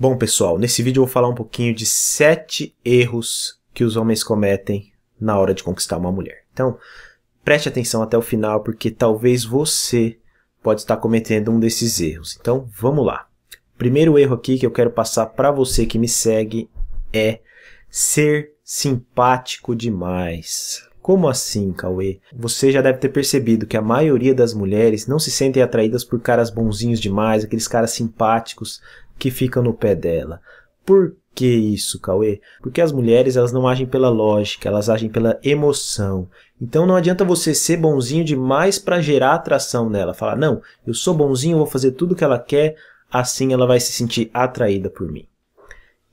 Bom, pessoal, nesse vídeo eu vou falar um pouquinho de sete erros que os homens cometem na hora de conquistar uma mulher. Então, preste atenção até o final, porque talvez você pode estar cometendo um desses erros. Então, vamos lá. Primeiro erro aqui que eu quero passar para você que me segue é ser simpático demais. Como assim, Cauê? Você já deve ter percebido que a maioria das mulheres não se sentem atraídas por caras bonzinhos demais, aqueles caras simpáticos que ficam no pé dela. Por que isso, Cauê? Porque as mulheres elas não agem pela lógica, elas agem pela emoção. Então não adianta você ser bonzinho demais para gerar atração nela. Falar, não, eu sou bonzinho, vou fazer tudo o que ela quer, assim ela vai se sentir atraída por mim.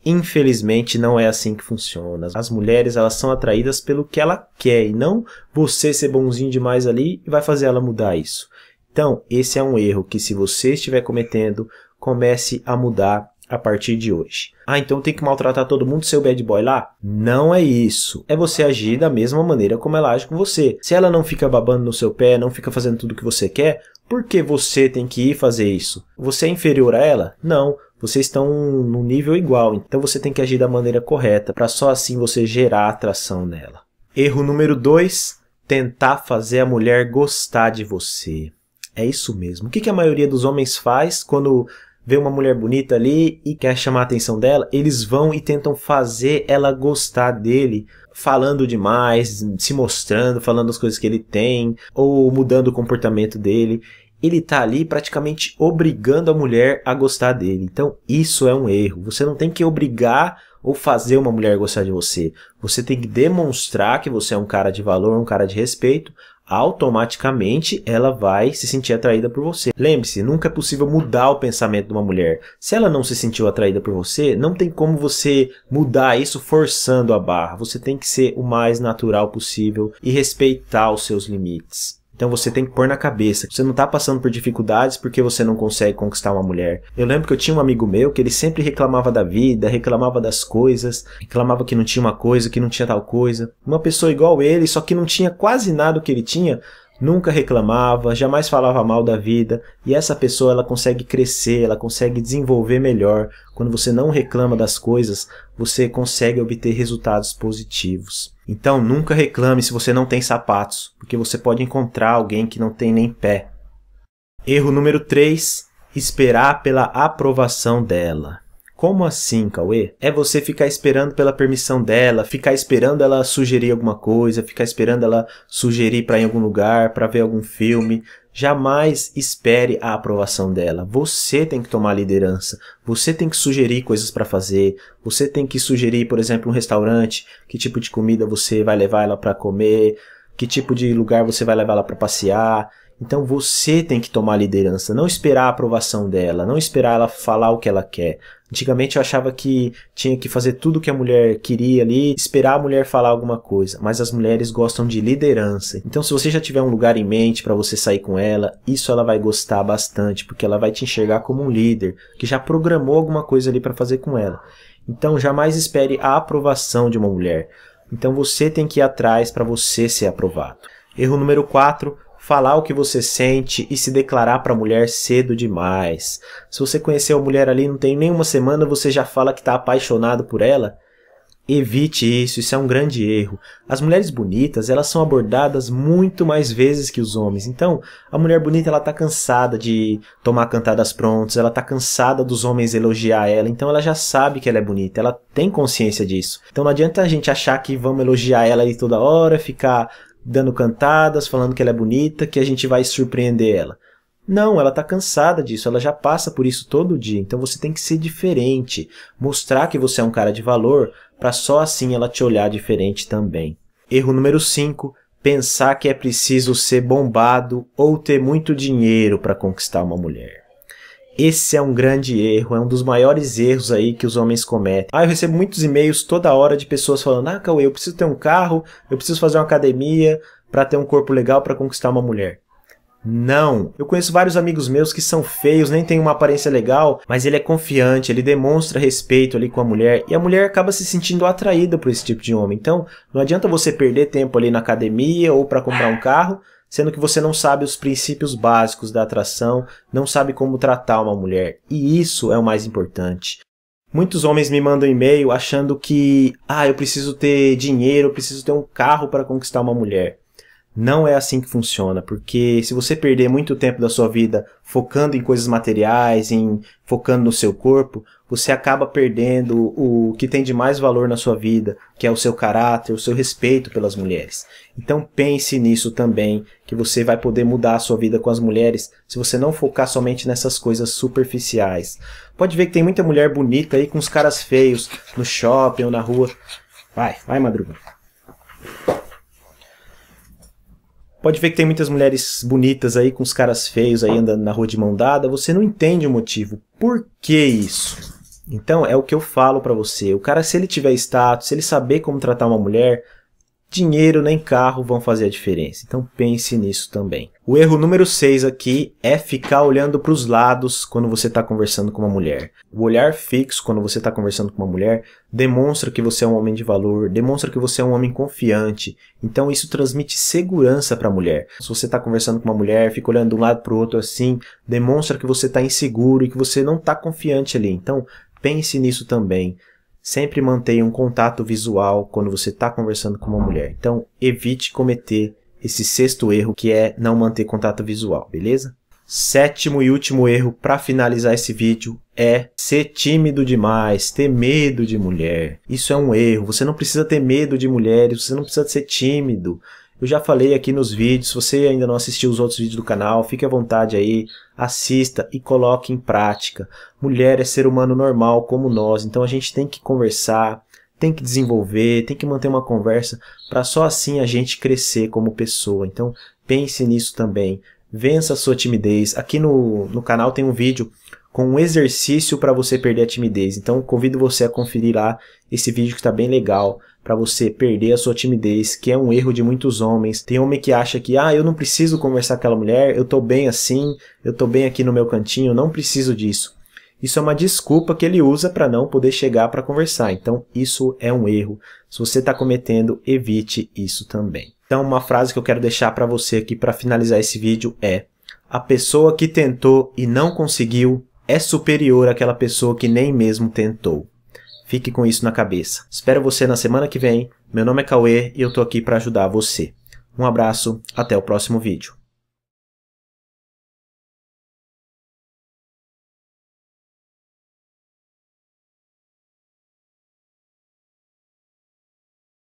Infelizmente não é assim que funciona. As mulheres elas são atraídas pelo que ela quer e não você ser bonzinho demais ali e vai fazer ela mudar isso. Então, esse é um erro que se você estiver cometendo, comece a mudar a partir de hoje. Ah, então tem que maltratar todo mundo seu bad boy lá? Não é isso. É você agir da mesma maneira como ela age com você. Se ela não fica babando no seu pé, não fica fazendo tudo o que você quer, por que você tem que ir fazer isso? Você é inferior a ela? Não. Vocês estão num nível igual, então você tem que agir da maneira correta para só assim você gerar atração nela. Erro número 2: tentar fazer a mulher gostar de você. É isso mesmo. O que a maioria dos homens faz quando vê uma mulher bonita ali e quer chamar a atenção dela, eles vão e tentam fazer ela gostar dele, falando demais, se mostrando, falando as coisas que ele tem, ou mudando o comportamento dele. Ele tá ali praticamente obrigando a mulher a gostar dele. Então, isso é um erro. Você não tem que obrigar ou fazer uma mulher gostar de você. Você tem que demonstrar que você é um cara de valor, um cara de respeito, automaticamente ela vai se sentir atraída por você. Lembre-se, nunca é possível mudar o pensamento de uma mulher. Se ela não se sentiu atraída por você, não tem como você mudar isso forçando a barra. Você tem que ser o mais natural possível e respeitar os seus limites. Então você tem que pôr na cabeça. Você não tá passando por dificuldades porque você não consegue conquistar uma mulher. Eu lembro que eu tinha um amigo meu que ele sempre reclamava da vida, reclamava das coisas, reclamava que não tinha uma coisa, que não tinha tal coisa. Uma pessoa igual ele, só que não tinha quase nada o que ele tinha, nunca reclamava, jamais falava mal da vida, e essa pessoa ela consegue crescer, ela consegue desenvolver melhor. Quando você não reclama das coisas, você consegue obter resultados positivos. Então nunca reclame se você não tem sapatos, porque você pode encontrar alguém que não tem nem pé. Erro número 3: esperar pela aprovação dela. Como assim, Cauê? É você ficar esperando pela permissão dela, ficar esperando ela sugerir alguma coisa, ficar esperando ela sugerir para ir em algum lugar, para ver algum filme, Jamais espere a aprovação dela. Você tem que tomar liderança. Você tem que sugerir coisas para fazer. Você tem que sugerir, por exemplo, um restaurante, que tipo de comida você vai levar ela para comer, que tipo de lugar você vai levar ela para passear. Então você tem que tomar liderança, não esperar a aprovação dela, não esperar ela falar o que ela quer. Antigamente eu achava que tinha que fazer tudo que a mulher queria ali, esperar a mulher falar alguma coisa, mas as mulheres gostam de liderança. Então se você já tiver um lugar em mente para você sair com ela, isso ela vai gostar bastante, porque ela vai te enxergar como um líder que já programou alguma coisa ali para fazer com ela. Então jamais espere a aprovação de uma mulher. Então você tem que ir atrás para você ser aprovado. Erro número 4, falar o que você sente e se declarar para a mulher cedo demais. Se você conheceu a mulher ali não tem nenhuma semana, você já fala que está apaixonado por ela. Evite isso, isso é um grande erro. As mulheres bonitas, elas são abordadas muito mais vezes que os homens. Então, a mulher bonita, ela tá cansada de tomar cantadas prontas, ela tá cansada dos homens elogiar ela, então ela já sabe que ela é bonita, ela tem consciência disso. Então não adianta a gente achar que vamos elogiar ela aí toda hora, ficar dando cantadas, falando que ela é bonita, que a gente vai surpreender ela. Não, ela está cansada disso, ela já passa por isso todo dia. Então você tem que ser diferente, mostrar que você é um cara de valor, para só assim ela te olhar diferente também. Erro número 5: pensar que é preciso ser bombado ou ter muito dinheiro para conquistar uma mulher. Esse é um grande erro, é um dos maiores erros aí que os homens cometem. Ah, eu recebo muitos e-mails toda hora de pessoas falando: "Ah, Cauê, eu preciso ter um carro, eu preciso fazer uma academia para ter um corpo legal para conquistar uma mulher". Não. Eu conheço vários amigos meus que são feios, nem têm uma aparência legal, mas ele é confiante, ele demonstra respeito ali com a mulher e a mulher acaba se sentindo atraída por esse tipo de homem. Então, não adianta você perder tempo ali na academia ou para comprar um carro sendo que você não sabe os princípios básicos da atração, não sabe como tratar uma mulher. E isso é o mais importante. Muitos homens me mandam e-mail achando que, ah, eu preciso ter dinheiro, eu preciso ter um carro para conquistar uma mulher. Não é assim que funciona, porque se você perder muito tempo da sua vida focando em coisas materiais, em focando no seu corpo, você acaba perdendo o que tem de mais valor na sua vida, que é o seu caráter, o seu respeito pelas mulheres. Então pense nisso também, que você vai poder mudar a sua vida com as mulheres se você não focar somente nessas coisas superficiais. Pode ver que tem muita mulher bonita aí com os caras feios no shopping ou na rua. Vai, vai, madruga. Pode ver que tem muitas mulheres bonitas aí com os caras feios aí andando na rua de mão dada. Você não entende o motivo. Por que isso? Então é o que eu falo para você. O cara, se ele tiver status, se ele saber como tratar uma mulher, dinheiro nem carro vão fazer a diferença. Então pense nisso também. O erro número 6 aqui é ficar olhando para os lados quando você está conversando com uma mulher. O olhar fixo quando você está conversando com uma mulher demonstra que você é um homem de valor, demonstra que você é um homem confiante. Então isso transmite segurança para a mulher. Se você está conversando com uma mulher, fica olhando de um lado para o outro assim, demonstra que você está inseguro e que você não está confiante ali. Então pense nisso também sempre mantenha um contato visual quando você está conversando com uma mulher. Então, evite cometer esse sexto erro que é não manter contato visual, beleza? Sétimo e último erro para finalizar esse vídeo é ser tímido demais, ter medo de mulher. Isso é um erro. Você não precisa ter medo de mulheres, você não precisa ser tímido. Eu já falei aqui nos vídeos, se você ainda não assistiu os outros vídeos do canal, fique à vontade aí, assista e coloque em prática. Mulher é ser humano normal como nós, então a gente tem que conversar, tem que desenvolver, tem que manter uma conversa para só assim a gente crescer como pessoa. Então pense nisso também. Vença a sua timidez. Aqui no, no canal tem um vídeo com um exercício para você perder a timidez. Então convido você a conferir lá esse vídeo que está bem legal para você perder a sua timidez, que é um erro de muitos homens. Tem homem que acha que, ah, eu não preciso conversar com aquela mulher, eu tô bem assim, eu tô bem aqui no meu cantinho, não preciso disso. Isso é uma desculpa que ele usa para não poder chegar para conversar. Então, isso é um erro. Se você está cometendo, evite isso também. Então, uma frase que eu quero deixar para você aqui para finalizar esse vídeo é: A pessoa que tentou e não conseguiu é superior àquela pessoa que nem mesmo tentou. Fique com isso na cabeça. Espero você na semana que vem. Meu nome é Cauê e eu tô aqui para ajudar você. Um abraço, até o próximo vídeo.